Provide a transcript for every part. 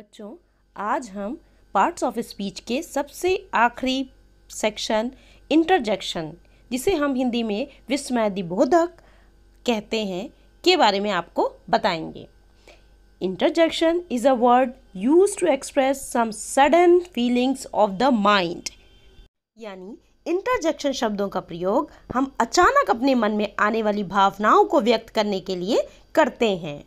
बच्चों आज हम पार्ट्स ऑफ स्पीच के सबसे आखिरी सेक्शन इंटरजेक्शन जिसे हम हिंदी में विस्मयदी बोधक कहते हैं के बारे में आपको बताएंगे interjection is a word use to express some sudden feelings of the mind यानी इंटरजेक्शन शब्दों का प्रयोग हम अचानक अपने मन में आने वाली भावनाओं को व्यक्त करने के लिए करते हैं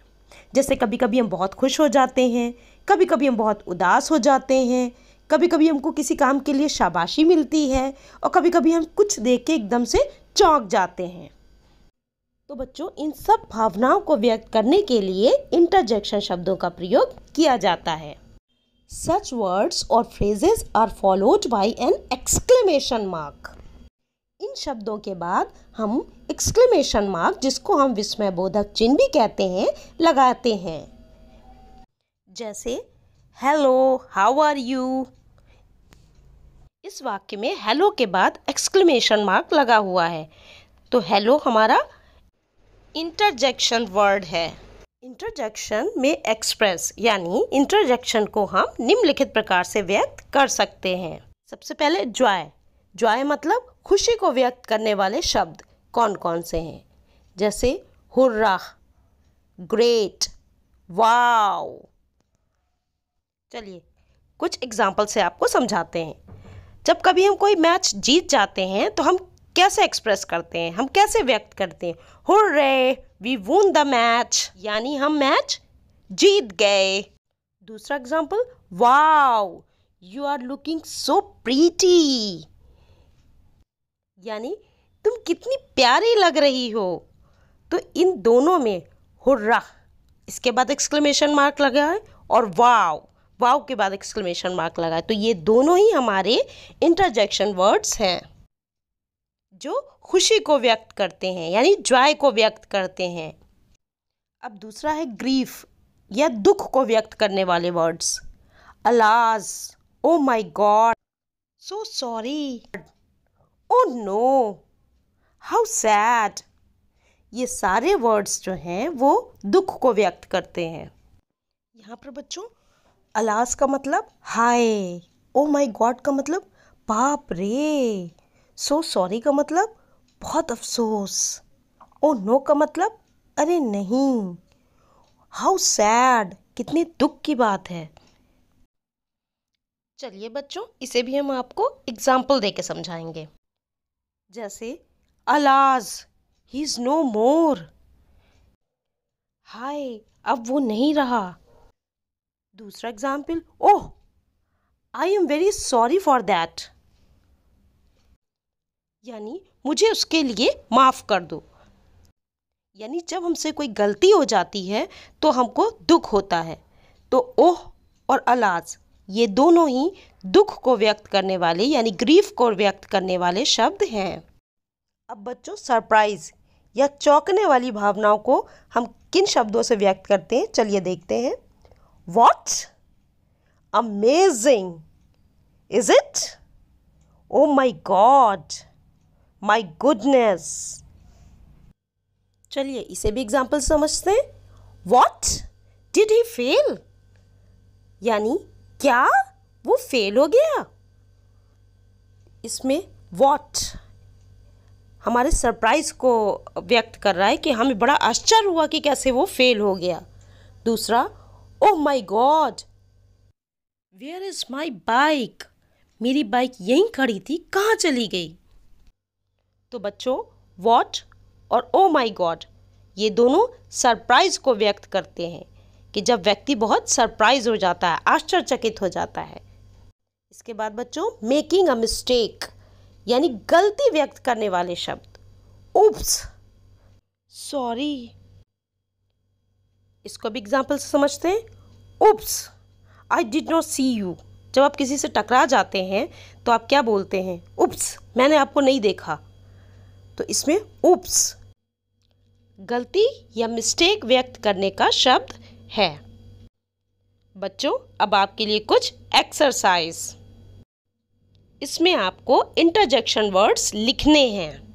जैसे कभी कभी हम बहुत खुश हो जाते हैं कभी कभी हम बहुत उदास हो जाते हैं कभी कभी हमको किसी काम के लिए शाबाशी मिलती है और कभी कभी हम कुछ देख के एकदम से चौंक जाते हैं तो बच्चों इन सब भावनाओं को व्यक्त करने के लिए इंटरजेक्शन शब्दों का प्रयोग किया जाता है सच वर्ड्स और phrases are followed by an exclamation mark इन शब्दों के बाद हम एक्सक्लेमेशन मार्क जिसको हम विस्मय बोधक चिन्ह भी कहते हैं लगाते हैं जैसे हेलो हाउ आर यू इस वाक्य में हेलो के बाद एक्सक्लेमेशन मार्क लगा हुआ है तो हेलो हमारा इंटरजेक्शन वर्ड है इंटरजेक्शन में एक्सप्रेस यानी इंटरजेक्शन को हम निम्नलिखित प्रकार से व्यक्त कर सकते हैं सबसे पहले ज्वाय ज्वाय मतलब खुशी को व्यक्त करने वाले शब्द कौन कौन से हैं जैसे हुर्रा ग्रेट वाओ चलिए कुछ एग्जाम्पल से आपको समझाते हैं जब कभी हम कोई मैच जीत जाते हैं तो हम कैसे एक्सप्रेस करते हैं हम कैसे व्यक्त करते हैं रे वी वून द मैच यानी हम मैच जीत गए दूसरा example wow you are looking so pretty यानी तुम कितनी प्यारी लग रही हो तो इन दोनों में हुर्रा इसके बाद एक्सक्लेमेशन मार्क लगा है और वाव वाव के बाद एक्सक्लेमेशन मार्क लगा है तो ये दोनों ही हमारे इंटरजेक्शन वर्ड्स हैं जो खुशी को व्यक्त करते हैं यानी जॉय को व्यक्त करते हैं अब दूसरा है ग्रीफ या दुख को व्यक्त करने वाले words alas oh my god so sorry oh no how sad ये सारे वर्ड्स जो हैं वो दुख को व्यक्त करते हैं यहाँ पर बच्चों अलास का मतलब हाय ओ माई गॉड का मतलब बाप रे सो so सॉरी का मतलब बहुत अफसोस ओ oh नो का मतलब अरे नहीं हाउ सैड कितने दुख की बात है चलिए बच्चों इसे भी हम आपको एग्जाम्पल दे के समझाएंगे जैसे अलाज ही इज़ नो मोर हाय अब वो नहीं रहा दूसरा example oh I am very sorry for that यानी मुझे उसके लिए माफ़ कर दो यानी जब हमसे कोई गलती हो जाती है तो हमको दुख होता है तो ओह और अलाज ये दोनों ही दुख को व्यक्त करने वाले यानी ग्रीफ को व्यक्त करने वाले शब्द हैं अब बच्चों सरप्राइज़ या चौंकने वाली भावनाओं को हम किन शब्दों से व्यक्त करते हैं चलिए देखते हैं What? Amazing. Is it? Oh my God. My goodness. चलिए इसे भी एग्जाम्पल समझते हैं वॉट डिड ही फेल यानी क्या वो फेल हो गया इसमें वॉट हमारे सरप्राइज को व्यक्त कर रहा है कि हमें बड़ा आश्चर्य हुआ कि कैसे वो फेल हो गया दूसरा oh my god where is my bike मेरी बाइक यहीं खड़ी थी कहाँ चली गई तो बच्चों वॉट और ओ माई गॉड ये दोनों सरप्राइज को व्यक्त करते हैं कि जब व्यक्ति बहुत सरप्राइज हो जाता है आश्चर्यचकित हो जाता है इसके बाद बच्चों मेकिंग अ मिस्टेक यानी गलती व्यक्त करने वाले शब्द उप्स सॉरी इसको भी एग्जाम्पल से समझते हैं oops I did not see you जब आप किसी से टकरा जाते हैं तो आप क्या बोलते हैं उप्स मैंने आपको नहीं देखा तो इसमें उप्स गलती या मिस्टेक व्यक्त करने का शब्द है बच्चों अब आपके लिए कुछ एक्सरसाइज इसमें आपको इंटरजेक्शन वर्ड्स लिखने हैं